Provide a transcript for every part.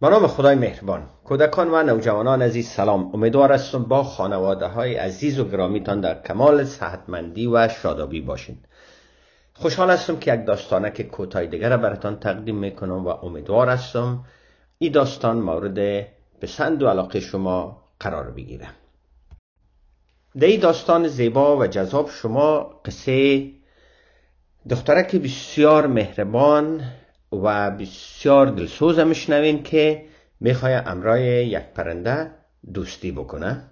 به نام خدای مهربان کودکان و نوجوانان عزیز سلام امیدوار هستم با خانواده های عزیز و گرامیتان در کمال صحتمندی و شادابی باشین خوشحال هستم که یک داستانک کوتای دیگر را براتان تقدیم میکنم و امیدوار هستم این داستان مورد پسند و علاقه شما قرار بگیره در این داستان زیبا و جذاب شما قصه دخترک بسیار مهربان و بسیار دلسوز شنوین که میخوای امرای یک پرنده دوستی بکنه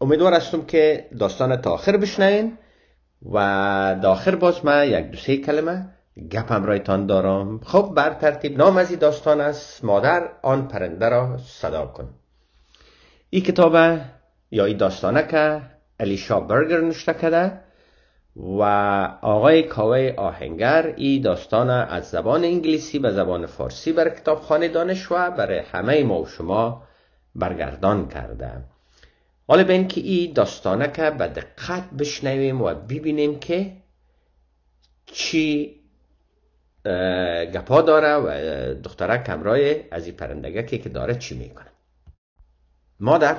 امیدوار هستم که داستان تا آخر بشنوین و داخل باز من یک دو سه کلمه گپم امرایتان دارم خب بر ترتیب نام از این داستان است مادر آن پرنده را صدا کن این کتاب یا این داستانه که الیشا برگر نوشته کده و آقای کاوه آهنگر ای داستان از زبان انگلیسی به زبان فارسی بر کتابخانه دانش و برای همه ما و شما برگردان کرده حالا به اینکه ای داستانه که به دقت بشنویم و ببینیم که چی گپا داره و دختره کمرای از این پرندگه که داره چی میکنه مادر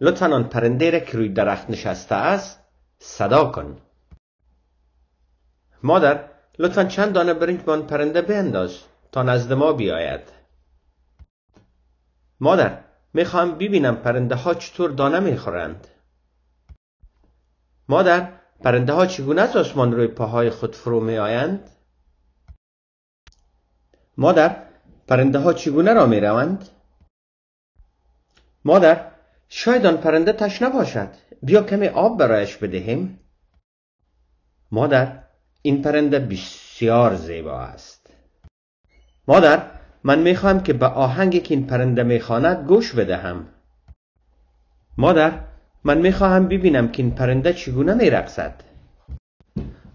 لطفا آن پرنده که روی درخت نشسته است صدا کن مادر لطفا چند دانه برنج بان پرنده بینداز تا نزد ما بیاید مادر میخواهم ببینم پرنده ها چطور دانه میخورند مادر پرنده ها چگونه از آسمان روی پاهای خود فرو می آیند؟ مادر پرنده ها چگونه را می روند؟ مادر شاید آن پرنده تشنه باشد بیا کمی آب برایش بدهیم مادر این پرنده بسیار زیبا است مادر من میخواهم که به آهنگی که این پرنده میخواند گوش بدهم مادر من میخواهم ببینم که این پرنده چگونه میرقصد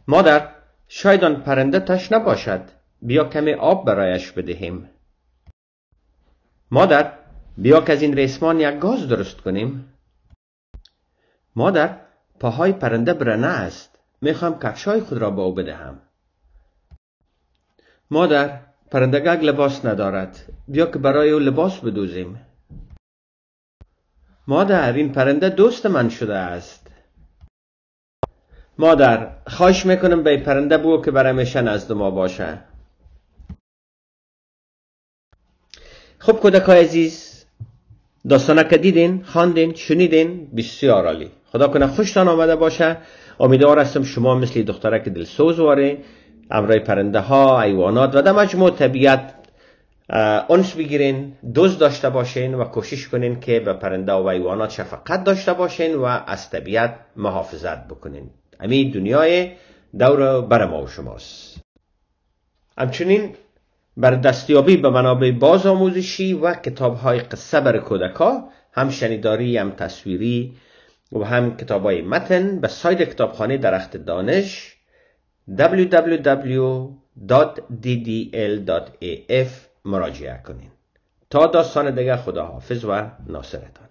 مادر شاید آن پرنده تشنه باشد بیا کمی آب برایش بدهیم مادر بیا که از این ریسمان یک گاز درست کنیم مادر پاهای پرنده برنه است میخوام کفشای خود را به او بدهم مادر پرندگک لباس ندارد بیا که برای او لباس بدوزیم مادر این پرنده دوست من شده است مادر خواهش میکنم به پرنده بو که از نزد ما باشه خب کودکای عزیز داستانه که دیدین خواندین شنیدین بسیار عالی خدا کنه خوشتان آمده باشه امیدوار هستم شما مثل دخترک دلسوز واره امرای پرنده ها ایوانات و در مجموع طبیعت انس بگیرین دوز داشته باشین و کوشش کنین که به پرنده و ایوانات شفقت داشته باشین و از طبیعت محافظت بکنین امید دنیای دور بر ما و شماست همچنین بر دستیابی به منابع باز آموزشی و کتاب های قصه بر کودکا هم شنیداری هم تصویری و هم کتاب های متن به سایت کتابخانه درخت دانش www.ddl.af مراجعه کنین. تا داستان دیگر خداحافظ و ناصرتان